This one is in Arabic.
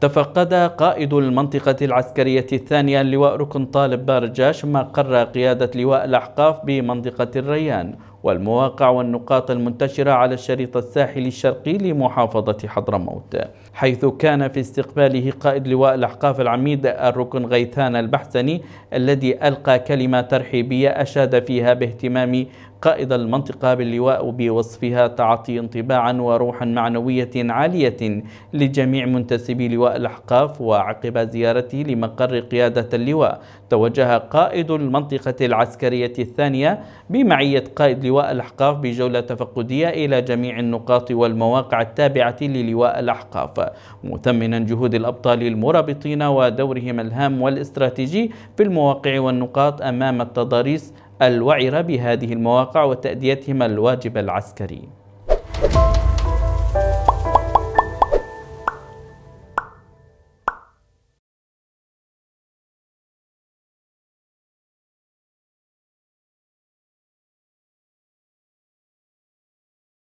تفقد قائد المنطقة العسكرية الثانية اللواء ركن طالب بارجاش مقر قيادة لواء الأحقاف بمنطقة الريان والمواقع والنقاط المنتشرة على الشريط الساحلي الشرقي لمحافظة حضرموت حيث كان في استقباله قائد لواء الأحقاف العميد الركن غيثان البحسني الذي ألقى كلمة ترحيبية أشاد فيها باهتمام قائد المنطقة باللواء بوصفها تعطي انطباعا وروحا معنوية عالية لجميع منتسبي لواء الأحقاف وعقب زيارته لمقر قيادة اللواء توجه قائد المنطقة العسكرية الثانية بمعية قائد لواء الأحقاف بجولة تفقدية إلى جميع النقاط والمواقع التابعة للواء الأحقاف مثمنا جهود الأبطال المرابطين ودورهم الهام والاستراتيجي في المواقع والنقاط أمام التضاريس الوعرة بهذه المواقع وتأديتهم الواجب العسكري.